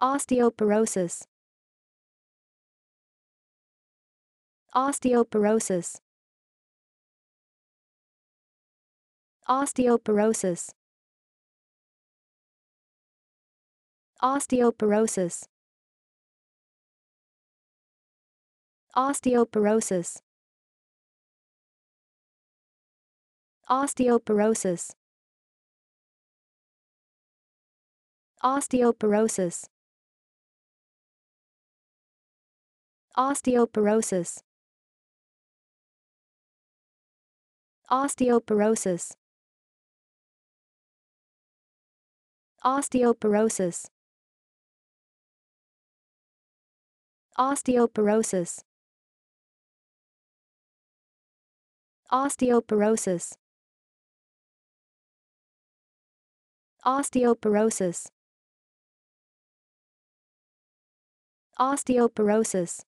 Osteoporosis. Osteoporosis. Osteoporosis. Osteoporosis. Osteoporosis. Osteoporosis. Osteoporosis. Osteoporosis Osteoporosis Osteoporosis Osteoporosis Osteoporosis Osteoporosis Osteoporosis